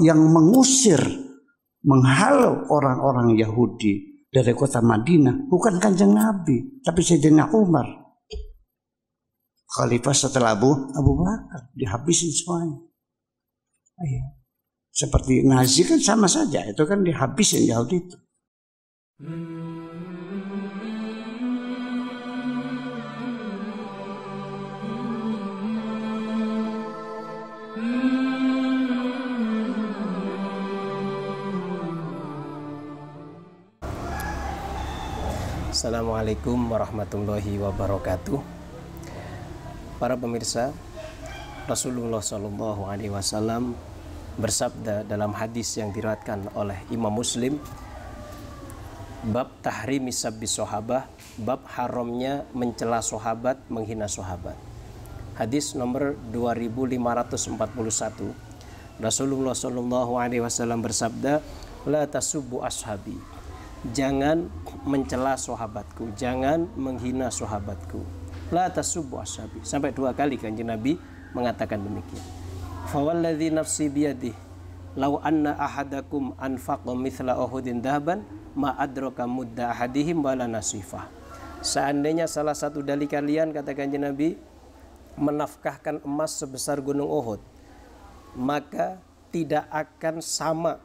yang mengusir, menghalau orang-orang Yahudi dari kota Madinah. Bukan kanjeng Nabi, tapi Sayyidina Umar. Khalifah setelah Abu, Abu Bakar dihabisin semuanya. Ayah. Seperti Nazi kan sama saja, itu kan dihabisin Yahudi itu. Hmm. Assalamualaikum warahmatullahi wabarakatuh. Para pemirsa, Rasulullah Shallallahu Alaihi Wasallam bersabda dalam hadis yang diriwayatkan oleh Imam Muslim, bab tahrimi sabbi sahabah, bab haramnya mencela sahabat, menghina sahabat. Hadis nomor 2541. Rasulullah Shallallahu alaihi wasallam bersabda, "La tasubu ashabi." jangan mencela sahabatku, jangan menghina sahabatku. La tasubbu ashabi. Sampai dua kali kanjeng Nabi mengatakan demikian. Fawalladzi nafsi biyadih law anna ahadakum anfaqa mithla uhudin dahaban ma adraka mudda ahadihim wala nasifah. Seandainya salah satu dari kalian kata kanjeng Nabi menafkahkan emas sebesar gunung Uhud, maka tidak akan sama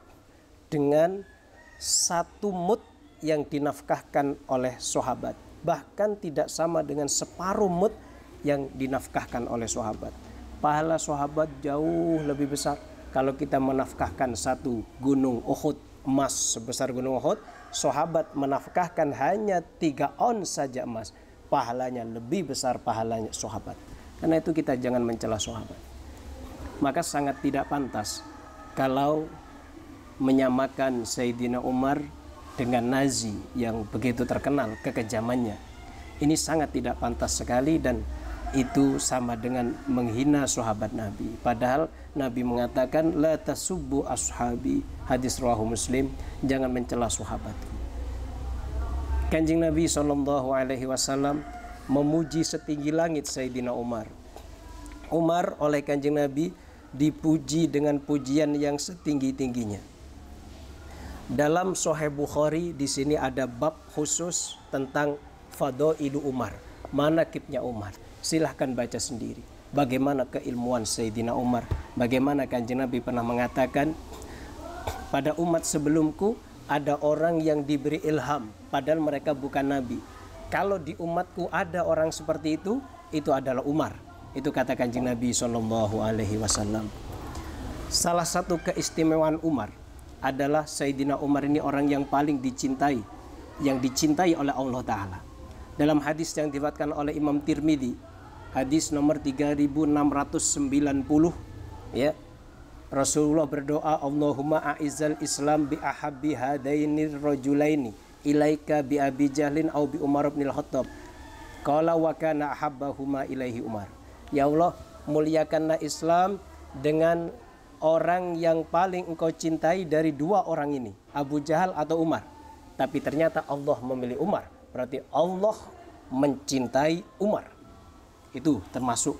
dengan satu mut yang dinafkahkan oleh sahabat bahkan tidak sama dengan separuh mut yang dinafkahkan oleh sahabat pahala sahabat jauh lebih besar kalau kita menafkahkan satu gunung Uhud emas sebesar gunung Uhud sahabat menafkahkan hanya tiga on saja emas pahalanya lebih besar pahalanya sahabat karena itu kita jangan mencela sahabat maka sangat tidak pantas kalau menyamakan Sayyidina Umar dengan Nazi yang begitu terkenal kekejamannya. Ini sangat tidak pantas sekali dan itu sama dengan menghina sahabat Nabi. Padahal Nabi mengatakan la tasubbu ashabi hadis rawahu Muslim, jangan mencela sahabat. Kanjeng Nabi Shallallahu alaihi wasallam memuji setinggi langit Sayyidina Umar. Umar oleh Kanjeng Nabi dipuji dengan pujian yang setinggi-tingginya dalam Sahih Bukhari di sini ada bab khusus tentang Fadailu Umar, manakibnya Umar. Silahkan baca sendiri. Bagaimana keilmuan Sayyidina Umar? Bagaimana Kanjeng Nabi pernah mengatakan pada umat sebelumku ada orang yang diberi ilham padahal mereka bukan nabi. Kalau di umatku ada orang seperti itu, itu adalah Umar. Itu kata Kanjeng Nabi Shallallahu alaihi wasallam. Salah satu keistimewaan Umar adalah Sayyidina Umar ini orang yang paling dicintai yang dicintai oleh Allah Ta'ala dalam hadis yang diriwayatkan oleh Imam Tirmidhi hadis nomor 3690 ya Rasulullah berdoa Allahumma a'izzal Islam bi ahabbi hadainir rajulaini ilaika bi Abi Jahlin au bi Umar bin Khattab qala wa kana ahabbahuma ilaihi Umar ya Allah muliakanlah Islam dengan orang yang paling engkau cintai dari dua orang ini, Abu Jahal atau Umar. Tapi ternyata Allah memilih Umar, berarti Allah mencintai Umar. Itu termasuk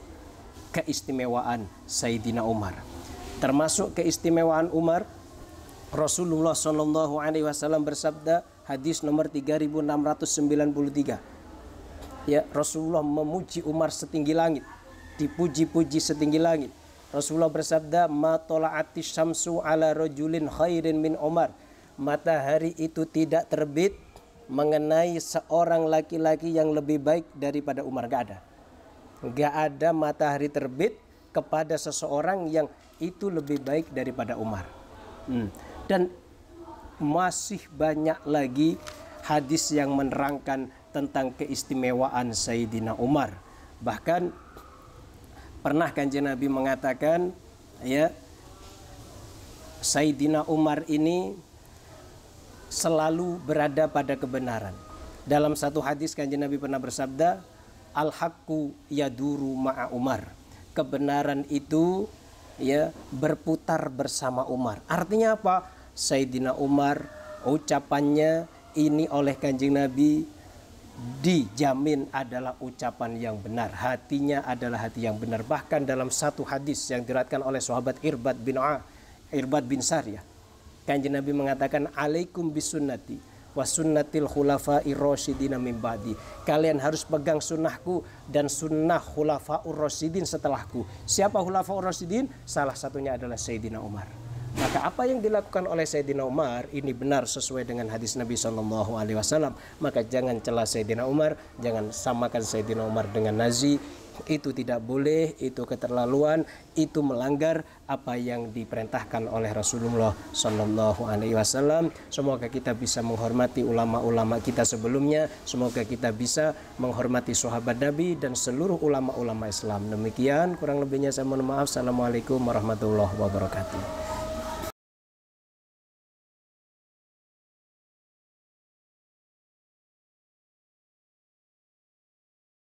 keistimewaan Sayyidina Umar. Termasuk keistimewaan Umar, Rasulullah Shallallahu Alaihi Wasallam bersabda hadis nomor 3693. Ya Rasulullah memuji Umar setinggi langit, dipuji-puji setinggi langit Rasulullah bersabda, "Ma tola'ati syamsu ala rajulin khairin min Umar." Matahari itu tidak terbit mengenai seorang laki-laki yang lebih baik daripada Umar. Gak ada. Gak ada matahari terbit kepada seseorang yang itu lebih baik daripada Umar. Hmm. Dan masih banyak lagi hadis yang menerangkan tentang keistimewaan Sayyidina Umar. Bahkan pernah kanjeng Nabi mengatakan ya Sayyidina Umar ini selalu berada pada kebenaran. Dalam satu hadis kanjeng Nabi pernah bersabda, al haqqu yaduru ma'a Umar. Kebenaran itu ya berputar bersama Umar. Artinya apa? Saidina Umar ucapannya ini oleh kanjeng Nabi dijamin adalah ucapan yang benar hatinya adalah hati yang benar bahkan dalam satu hadis yang diratkan oleh sahabat Irbad bin A Irbad bin Sariyah kanjeng Nabi mengatakan alaikum bisunnati wa sunnatil khulafa'ir rasyidin min ba'di kalian harus pegang sunnahku dan sunnah khulafa'ur rasyidin setelahku siapa khulafa'ur rasyidin salah satunya adalah Sayyidina Umar maka apa yang dilakukan oleh Sayyidina Umar ini benar sesuai dengan hadis Nabi Shallallahu Alaihi Wasallam. Maka jangan celah Sayyidina Umar, jangan samakan Sayyidina Umar dengan Nazi. Itu tidak boleh, itu keterlaluan, itu melanggar apa yang diperintahkan oleh Rasulullah Shallallahu Alaihi Wasallam. Semoga kita bisa menghormati ulama-ulama kita sebelumnya. Semoga kita bisa menghormati sahabat Nabi dan seluruh ulama-ulama Islam. Demikian kurang lebihnya saya mohon maaf. Assalamualaikum warahmatullahi wabarakatuh.